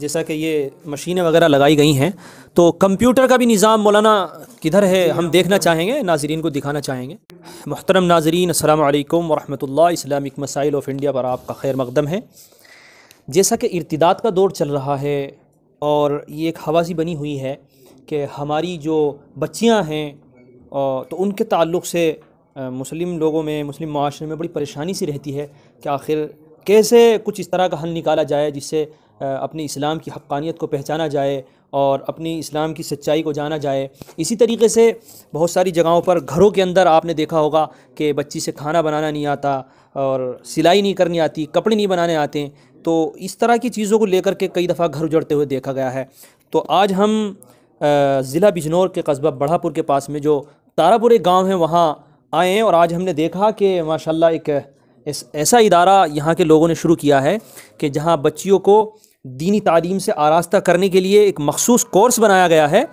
जैसा कि ये मशीनें वगैरह लगाई गई हैं तो कंप्यूटर का भी निज़ाम मौलाना किधर है हम देखना चाहेंगे नाजरीन को दिखाना चाहेंगे मोहतरम नाजरीन अल्लाम वरहमल इस्लामिक मसाइल ऑफ इंडिया पर आपका खैर मकदम है जैसा कि इर्तदाद का दौर चल रहा है और ये एक हवा सी बनी हुई है कि हमारी जो बच्चियाँ हैं तो उनके ताल्लुक से मुस्लिम लोगों में मुस्लिम माशरे में बड़ी परेशानी सी रहती है कि आखिर कैसे कुछ इस तरह का हल निकाला जाए जिससे अपने इस्लाम की हक़ानियत को पहचाना जाए और अपनी इस्लाम की सच्चाई को जाना जाए इसी तरीके से बहुत सारी जगहों पर घरों के अंदर आपने देखा होगा कि बच्ची से खाना बनाना नहीं आता और सिलाई नहीं करनी आती कपड़े नहीं बनाने आते तो इस तरह की चीज़ों को लेकर के कई दफ़ा घर उजड़ते हुए देखा गया है तो आज हम ज़िला बिजनौर के कस्बा बढ़ापुर के पास में जो तारापुर एक गाँव है वहाँ आए हैं और आज हमने देखा कि माशाल्लाह एक ऐसा इदारा यहाँ के लोगों ने शुरू किया है कि जहाँ बच्चियों को दीनी तालीम से आरास्ता करने के लिए एक मखसूस कोर्स बनाया गया है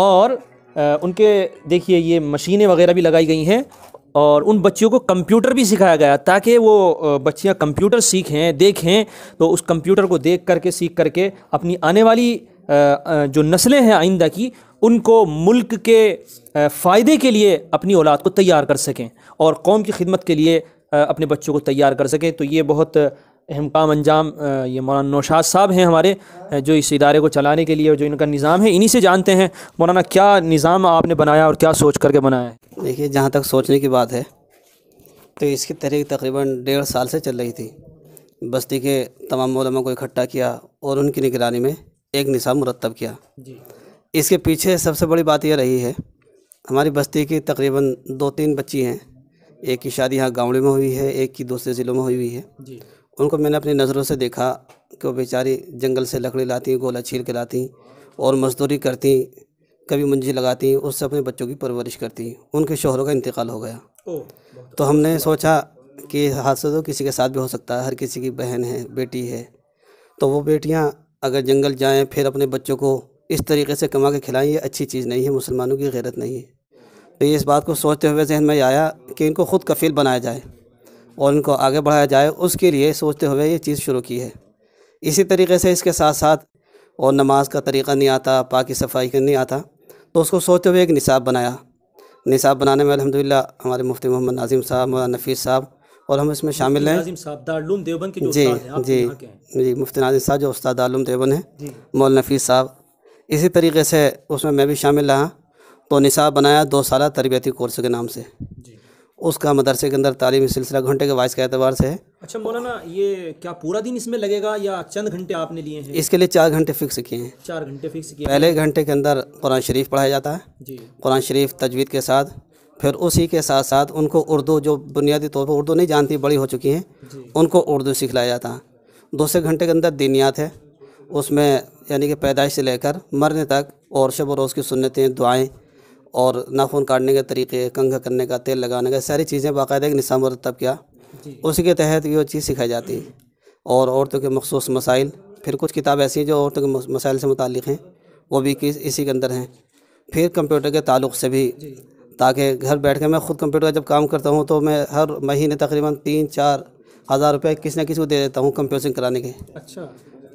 और उनके देखिए ये मशीनें वगैरह भी लगाई गई हैं और उन बच्चियों को कंप्यूटर भी सिखाया गया ताकि वो बच्चियां कंप्यूटर सीखें देखें तो उस कंप्यूटर को देख करके सीख करके अपनी आने वाली जो नस्लें हैं आइंदा की उनको मुल्क के फ़ायदे के लिए अपनी औलाद को तैयार कर सकें और कौम की खिदमत के लिए अपने बच्चों को तैयार कर सकें तो ये बहुत अहम काम अंजाम ये मौलाना नौशाद साहब हैं हमारे जो इस इदारे को चलाने के लिए जो इनका निज़ाम है इन्हीं से जानते हैं मौलाना क्या निज़ाम आपने बनाया और क्या सोच करके बनाया है देखिए जहाँ तक सोचने की बात है तो इसकी तहरीक तकरीबन डेढ़ साल से चल रही थी बस्ती के तमाम मौलमा को इकट्ठा किया और उनकी निगरानी में एक निज़ाम मुरतब किया इसके पीछे सबसे बड़ी बात यह रही है हमारी बस्ती की तकरीबन दो तीन बच्ची हैं एक की शादी यहाँ गाँवड़ी में हुई है एक की दूसरे ज़िलों में हुई हुई है उनको मैंने अपनी नज़रों से देखा कि वो बेचारी जंगल से लकड़ी लाती गोला छील के लाती और मज़दूरी करती कभी मुंजी लगाती उससे अपने बच्चों की परवरिश करती उनके शोहरों का इंतकाल हो गया तो हमने सोचा कि हादसा तो किसी के साथ भी हो सकता है हर किसी की बहन है बेटी है तो वो बेटियाँ अगर जंगल जाएँ फिर अपने बच्चों को इस तरीके से कमा के खिलाएँ ये अच्छी चीज़ नहीं है मुसलमानों की गैरत नहीं है तो ये इस बात को सोचते हुए जहन में आया कि इनको ख़ुद कफ़ील बनाया जाए और इनको आगे बढ़ाया जाए उसके लिए सोचते हुए ये चीज़ शुरू की है इसी तरीके से इसके साथ साथ और नमाज का तरीक़ा नहीं आता पाकि सफाई का नहीं आता तो उसको सोचते हुए एक निसाब बनाया निसाब बनाने में अलहमदिल्ला हमारे मुफ्ती मोहम्मद नाजिम साहब मौलाना नफीस साहब और हम इसमें शामिल हैं जी जी जी मुफ्ती नाजिम साहब जो उस्ताद आलम देवबंद हैं मौल नफीस साहब इसी तरीके से उसमें मैं भी शामिल रहा तो निसाब बनाया दो साल तरबियती कोर्स के नाम से उसका मदरसे के अंदर तालीमी सिलसिला घंटे के वाइस के अतबार से है अच्छा मौलाना ये क्या पूरा दिन इसमें लगेगा या चंद घंटे आपने लिए हैं इसके लिए चार घंटे फिक्स किए हैं चार घंटे फिक्स किए पहले घंटे के अंदर कुरान शरीफ पढ़ाया जाता है जी कुरान शरीफ तजवीद के साथ फिर उसी के साथ साथ उनको उर्दू जो बुनियादी तौर पर उर्दू नहीं जानती बड़ी हो चुकी हैं उनको उर्दू सिखलाया जाता है दूसरे घंटे के अंदर दीनियात है उसमें यानी कि पैदाइश से लेकर मरने तक और शब उसकी की हैं दुआएँ और नाखून काटने के तरीके कंघा करने का तेल लगाने का सारी चीज़ें बाकायदा एक निशान मरतब किया उसी के तहत ये चीज़ सिखाई जाती है और औरतों के मखसूस मसाइल फिर कुछ किताब ऐसी हैं जो औरतों के मसाइल से मुतल हैं वो भी इसी के अंदर हैं फिर कंप्यूटर के ताल्लुक से भी ताकि घर बैठ कर मैं ख़ुद कंप्यूटर का जब काम करता हूँ तो मैं हर महीने तकरीबन तीन चार हज़ार रुपये किसी न किसी को दे देता हूँ कंप्यूटिंग कराने के अच्छा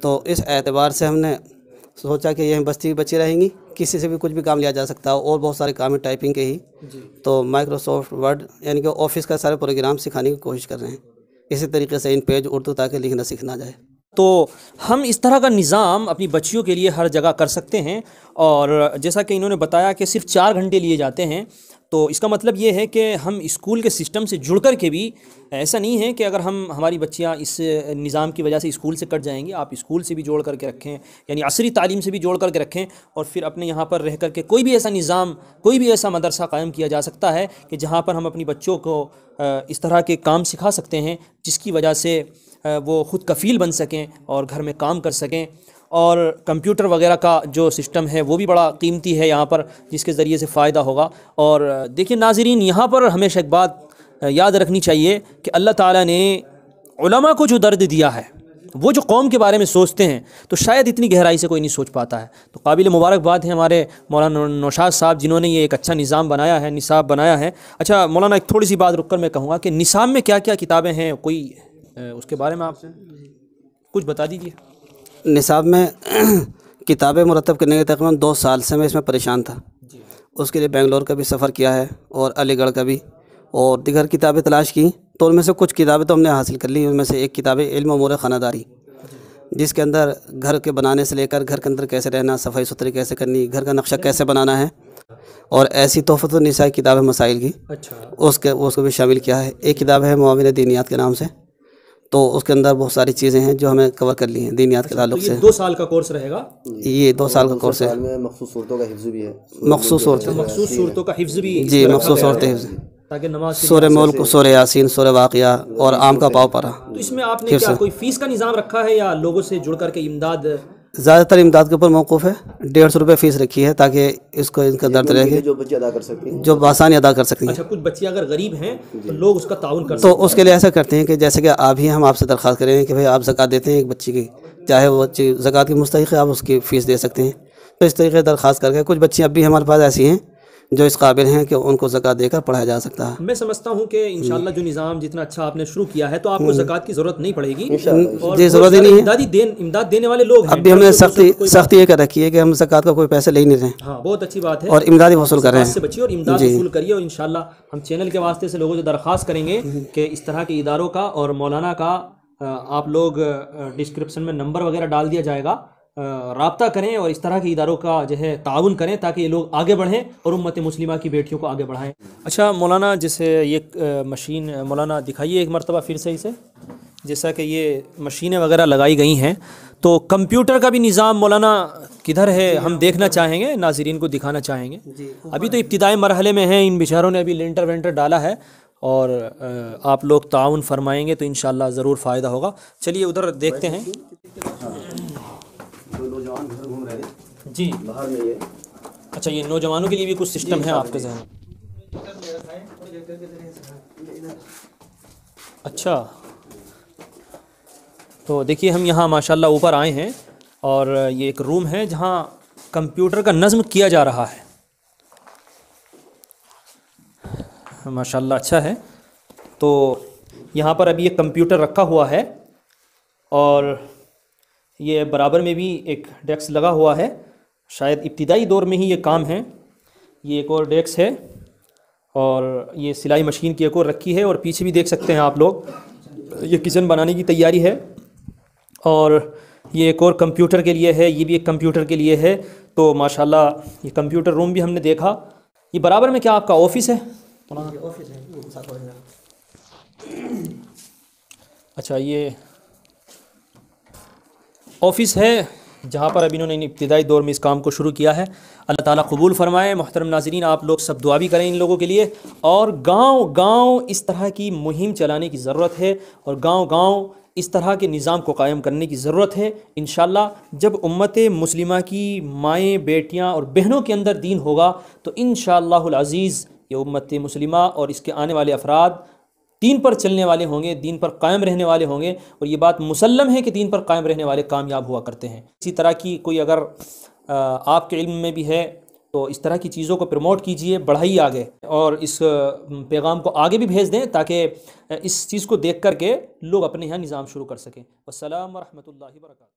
तो इस एतबार से हमने सोचा कि यह बस्ती भी बची रहेंगी किसी से भी कुछ भी काम लिया जा सकता है और बहुत सारे काम है टाइपिंग के ही तो माइक्रोसॉफ्ट वर्ड यानी कि ऑफिस का सारे प्रोग्राम सिखाने की कोशिश कर रहे हैं इसी तरीके से इन पेज उर्दू ताकि लिखना सीखना जाए तो हम इस तरह का निज़ाम अपनी बच्चियों के लिए हर जगह कर सकते हैं और जैसा कि इन्होंने बताया कि सिर्फ चार घंटे लिए जाते हैं तो इसका मतलब ये है कि हम स्कूल के सिस्टम से जुड़ कर के भी ऐसा नहीं है कि अगर हम हमारी बच्चियाँ इस निज़ाम की वजह से स्कूल से कट जाएंगी आप स्कूल से भी जोड़ करके रखें यानी असरी तालीम से भी जोड़ करके रखें और फिर अपने यहाँ पर रह करके कोई भी ऐसा निज़ाम कोई भी ऐसा मदरसा कायम किया जा सकता है कि जहाँ पर हम अपनी बच्चों को इस तरह के काम सिखा सकते हैं जिसकी वजह से वो ख़ुद कफ़ील बन सकें और घर में काम कर सकें और कंप्यूटर वगैरह का जो सिस्टम है वो भी बड़ा कीमती है यहाँ पर जिसके ज़रिए से फ़ायदा होगा और देखिए नाजरीन यहाँ पर हमेशा एक बात याद रखनी चाहिए कि अल्लाह ताला ने उलमा को जो दर्द दिया है वो जो कौम के बारे में सोचते हैं तो शायद इतनी गहराई से कोई नहीं सोच पाता है तो काबिल मुबारकबाद है हमारे मौलाना नौशाद साहब जिन्होंने ये एक अच्छा निज़ाम बनाया है निसाब बनाया है अच्छा मौलाना एक थोड़ी सी बात रुक कर मैं कहूँगा कि निसाब में क्या क्या किताबें हैं कोई उसके बारे में आपसे कुछ बता दीजिए निसाब में किताबें मरतब करने के तकरीबन दो साल से मैं इसमें परेशान था उसके लिए बेंगलोर का भी सफ़र किया है और अलीगढ़ का भी और दिगर किताबें तलाश की तो उनमें से कुछ किताबें तो हमने हासिल कर ली उनमें से एक किताब है इल्म उमूर खानादारी जिसके अंदर घर के बनाने से लेकर घर के अंदर कैसे रहना सफाई सुथरी कैसे करनी घर का नक्शा कैसे बनाना है और ऐसी तोहफत निशा किताब है मसाइल की अच्छा उसके उसको भी शामिल किया है एक किताब है मामिन दीनियात के नाम से तो उसके अंदर बहुत सारी चीज़ें हैं जो हमें कवर कर ली हैं दीन याद के अच्छा, तो ताल्लुक से दो साल का कोर्स रहेगा ये दो साल का कोर्स है मखसूस सूरतों अच्छा, का हिफ्ज भी है मखसूस मखसूस सूरतों का हिफ्ज भी जी मखसूस सूरत हिफ्ज सोरे मुल्क सोरे यासीन सोरे वाक़िया और आम का पाव पारा तो इसमें आपने क्या कोई फीस का निज़ाम रखा है या लोगों से जुड़ करके इमदाद ज़्यादातर इमदाद के ऊपर मौकूफ़ है डेढ़ सौ रुपये फ़ीस रखी है ताकि इसको इनका दर्द रहे जो बच्चे अदा कर सकते हैं जो आसानी अदा कर सकती हैं अच्छा कुछ बच्चे अगर गरीब हैं तो लोग उसका ताउन कर तो उसके लिए ऐसा करते हैं कि जैसे कि आप ही हम आपसे दरख्वास्त करें कि भाई आप जक़ात देते हैं एक बच्चे की चाहे वो बच्ची जक़ात की मुस्तक है आप उसकी फ़ीस दे सकते हैं तो इस तरीके से दरख्वास्त करके कुछ बच्चियाँ अब भी हमारे पास ऐसी हैं जो इस काबिल हैं कि उनको जक़ात देकर पढ़ाया जा सकता है मैं समझता हूँ कि इन जो निज़ाम जितना अच्छा आपने शुरू किया है तो आपको हम्म। जक़ात की ज़रूरत नहीं पड़ेगी जी ज़रूरत ही नहीं है इमदाद देने वाले लोग अभी हमने तो सख्ती सख्ती ये कर रखी है कि हम जक़ात का कोई पैसे ले नहीं रहे हैं हाँ बहुत अच्छी बात है और इमदादी वसूल कर रहे हैं बचिए और इमदाद वसूल करिए और इन हम चैनल के वास्ते से लोगों से दरख्वास्त करेंगे हम्म। कि इस तरह के इदारों का और मौलाना का आप लोग डिस्क्रिप्शन में नंबर वगैरह डाल दिया जाएगा रबता करें और इस तरह के इदारों का जो है ताउन करें ताकि ये लोग आगे बढ़ें और उम्मत मुस्लिमा की बेटियों को आगे बढ़ाएं अच्छा मौलाना जैसे ये मशीन मौलाना दिखाइए एक मरतबा फिर से इसे जैसा कि ये मशीनें वगैरह लगाई गई हैं तो कंप्यूटर का भी निज़ाम मौलाना किधर है हम हाँ। देखना चाहेंगे नाजरीन को दिखाना चाहेंगे अभी तो इब्तदाई मरहले में हैं इन बेचारों ने अभी लेंटर वेंटर डाला है और आप लोग ताउन फरमाएंगे तो इन ज़रूर फ़ायदा होगा चलिए उधर देखते हैं जी बाहर में ये अच्छा ये नौजवानों के लिए भी कुछ सिस्टम है आपके जहन अच्छा तो देखिए हम यहाँ माशाल्लाह ऊपर आए हैं और ये एक रूम है जहाँ कंप्यूटर का नज़म किया जा रहा है माशाल्लाह अच्छा है तो यहाँ पर अभी एक कंप्यूटर रखा हुआ है और ये बराबर में भी एक डेस्क लगा हुआ है शायद इब्तदाई दौर में ही ये काम है ये एक और डेस्क है और ये सिलाई मशीन की एक और रखी है और पीछे भी देख सकते हैं आप लोग ये किचन बनाने की तैयारी है और ये एक और कंप्यूटर के लिए है ये भी एक कंप्यूटर के लिए है तो माशाल्लाह ये कंप्यूटर रूम भी हमने देखा ये बराबर में क्या आपका ऑफिस है ऑफिस है अच्छा ये ऑफिस है जहाँ पर अभी इन्होंने इब्तदाई दौर में इस काम को शुरू किया है अल्लाह ताला कबूल फरमाएँ मोहतरम नाजरीन आप लोग सब दुआ भी करें इन लोगों के लिए और गांव गांव इस तरह की मुहिम चलाने की ज़रूरत है और गांव गांव इस तरह के निज़ाम को कायम करने की ज़रूरत है इन जब उम्मत मुस्लिमा की माएँ बेटियाँ और बहनों के अंदर दीन होगा तो इन शज़ीज़ ये उम्मत मुस्लिमा और इसके आने वाले अफराद दीन पर चलने वाले होंगे दीन पर कायम रहने वाले होंगे और ये बात मुसलम है कि दीन पर कायम रहने वाले कामयाब हुआ करते हैं इसी तरह की कोई अगर आपके इल्म में भी है तो इस तरह की चीज़ों को प्रमोट कीजिए बढ़ाइए आगे और इस पैगाम को आगे भी भेज दें ताकि इस चीज़ को देख करके लोग अपने यहाँ निज़ाम शुरू कर सकें वसलम वरहमल वर्का